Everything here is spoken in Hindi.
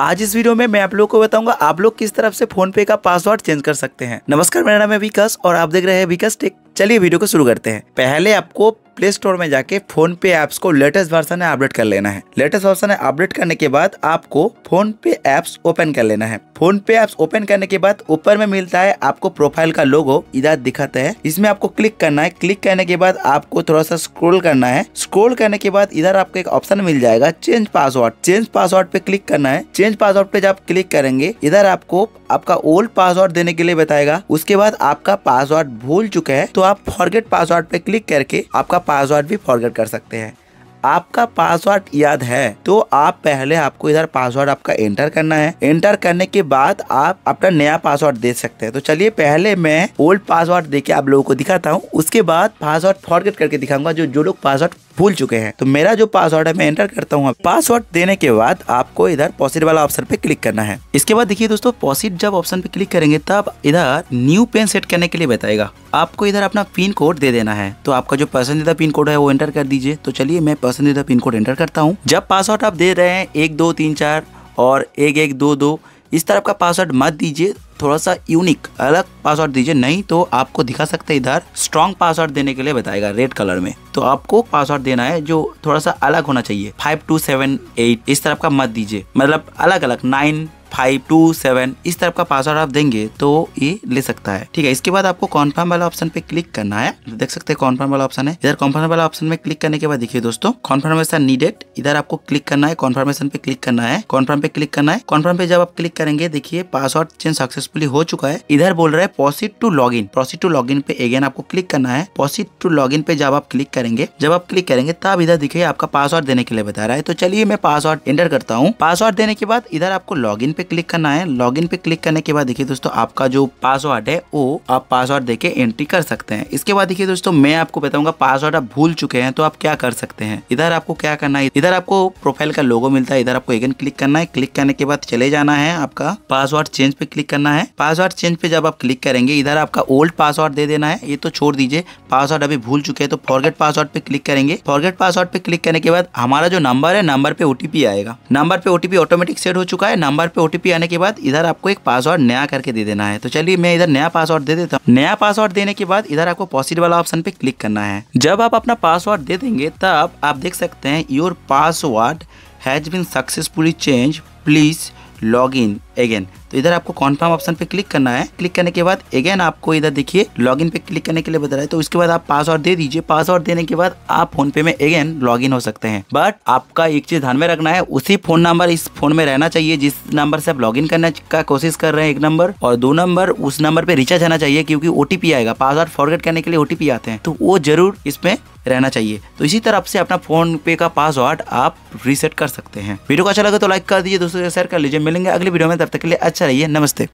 आज इस वीडियो में मैं आप लोग को बताऊंगा आप लोग किस तरफ से फोन पे का पासवर्ड चेंज कर सकते हैं नमस्कार मेरा नाम है विकास और आप देख रहे हैं विकास टेक चलिए वीडियो को शुरू करते हैं पहले आपको प्ले स्टोर में जाके फोन पे एप्स को लेटेस्ट वर्सन में अपडेट कर लेना है लेटेस्ट वर्सन में अपडेट करने के बाद आपको फोन पे एप्स ओपन कर लेना है फोन पे एप्स ओपन करने के बाद ऊपर में मिलता है आपको प्रोफाइल का लोगो इधर दिखाता है इसमें आपको क्लिक करना है क्लिक करने के बाद आपको थोड़ा सा स्क्रोल करना है स्क्रोल करने के बाद इधर आपको एक ऑप्शन मिल जाएगा चेंज पासवर्ड चेंज पासवर्ड पे क्लिक करना है चेंज पासवर्ड पे जब आप क्लिक करेंगे इधर आपको आपका ओल्ड पासवर्ड देने के लिए बताएगा उसके बाद आपका पासवर्ड भूल चुका है तो आप फॉरगेट पासवर्ड पे क्लिक करके आपका पासवर्ड भी फॉरगेट कर सकते हैं आपका पासवर्ड याद है तो आप पहले आपको इधर पासवर्ड आपका एंटर करना है एंटर करने के बाद आप अपना नया पासवर्ड दे सकते हैं तो चलिए पहले मैं ओल्ड पासवर्ड देके आप लोगों को दिखाता हूँ उसके बाद पासवर्ड फॉरगेट करके दिखाऊंगा जो जो लोग पासवर्ड भूल चुके हैं तो मेरा जो पासवर्ड है मैं एंटर करता हूँ पासवर्ड देने के बाद आपको इधर पॉसिट वाला ऑप्शन पे क्लिक करना है इसके बाद देखिए दोस्तों पॉसिट जब ऑप्शन पे क्लिक करेंगे तब इधर न्यू पेन सेट करने के लिए बताएगा आपको इधर अपना पिन कोड दे देना है तो आपका जो पसंदीदा पिन कोड है वो एंटर कर दीजिए तो चलिए मैं पसंदीदा पिन कोड एंटर करता हूँ जब पासवर्ड आप दे रहे हैं एक दो तीन चार और एक एक दो दो इस तरफ का पासवर्ड मत दीजिए थोड़ा सा यूनिक अलग पासवर्ड दीजिए नहीं तो आपको दिखा सकते इधर स्ट्रॉन्ग पासवर्ड देने के लिए बताएगा रेड कलर में तो आपको पासवर्ड देना है जो थोड़ा सा अलग होना चाहिए फाइव टू सेवन एट इस तरफ का मत दीजिए मतलब अलग अलग नाइन फाइव टू सेवन इस तरफ का पासवर्ड आप देंगे तो ये ले सकता है ठीक है इसके बाद आपको कॉन्फर्म वाला ऑप्शन पे क्लिक करना है देख सकते हैं कॉन्फर्म वाला ऑप्शन है इधर कॉन्फर्म वाला ऑप्शन में क्लिक करने के बाद देखिए दोस्तों कॉन्फर्मेशन नीडेड इधर आपको क्लिक करना है कॉन्फर्मेशन पे क्लिक करना है कॉन्फर्म पे क्लिक करना है कॉन्फर्म पे जब आप क्लिक करेंगे देखिए पासवर्ड चेंज सक्सेसफुली हो चुका है इधर बोल रहा है पॉसिट टू लॉग इन पॉसिट टू लॉग इन पे अगेन आपको क्लिक करना है पॉसिट टू लॉग इन पे जब आप क्लिक करेंगे जब आप क्लिक करेंगे तब इधर देखिए आपका पासवर्ड देने के लिए बता रहा है तो चलिए मैं पासवर्ड एंटर करता हूँ पासवर्ड देने के बाद इधर आपको लॉग इन पे क्लिक करना है लॉग पे क्लिक करने के बाद देखिए दोस्तों आपका जो पासवर्ड है वो आप पासवर्ड देके एंट्री कर सकते हैं इसके बाद देखिए दोस्तों मैं आपको बताऊंगा पासवर्ड आप भूल चुके हैं तो आप क्या कर सकते हैं इधर आपको क्या करना है इधर आपको प्रोफाइल का लोगो मिलता है इधर आपको एगेन क्लिक करना है क्लिक करने के बाद चले जाना है आपका पासवर्ड चेंज पे क्लिक करना है पासवर्ड चेंज पे जब आप क्लिक करेंगे इधर आपका ओल्ड पासवर्ड दे देना है ये तो छोड़ दीजिए पासवर्ड अभी भूल चुके हैं तो फॉरगेट पासवर्ड पे क्लिक करेंगे फॉरगेट पासवर्ड पे क्लिक करने के बाद हमारा जो नंबर है नंबर पे ओटीपी आएगा नंबर पे ओटीपी ऑटोमेटिक सेट हो चुका है नंबर पे आने के बाद इधर आपको एक पासवर्ड नया करके दे देना है तो चलिए मैं इधर नया पासवर्ड दे देता हूँ नया पासवर्ड देने के बाद इधर आपको पॉसिट वाला ऑप्शन पे क्लिक करना है जब आप अपना पासवर्ड दे देंगे तब आप देख सकते हैं your password has been successfully change please log in again तो इधर आपको कॉन्फर्म ऑप्शन पे क्लिक करना है क्लिक करने के बाद अगेन आपको इधर देखिए लॉगिन पे क्लिक करने के लिए बता रहा है तो उसके बाद आप पासवर्ड दे दीजिए पासवर्ड देने के बाद आप फोन पे में अगेन लॉगिन हो सकते हैं बट आपका एक चीज ध्यान में रखना है उसी फोन नंबर इस फोन में रहना चाहिए जिस नंबर से आप लॉग करने का कोशिश कर रहे हैं एक नंबर और दो नंबर उस नंबर पे रिचार्ज आना चाहिए क्योंकि ओटीपी आएगा पासवर्ड फॉरवर्ड करने के लिए ओटीपी आते हैं तो वो जरूर इसमें रहना चाहिए तो इसी तरह से अपना फोन पे का पासवर्ड आप रीसेट कर सकते हैं वीडियो को अच्छा लगे तो लाइक कर दीजिए दोस्तों शेयर कर लीजिए मिलेंगे अगले वीडियो में तब तब तक के लिए अच्छा रहिए नमस्ते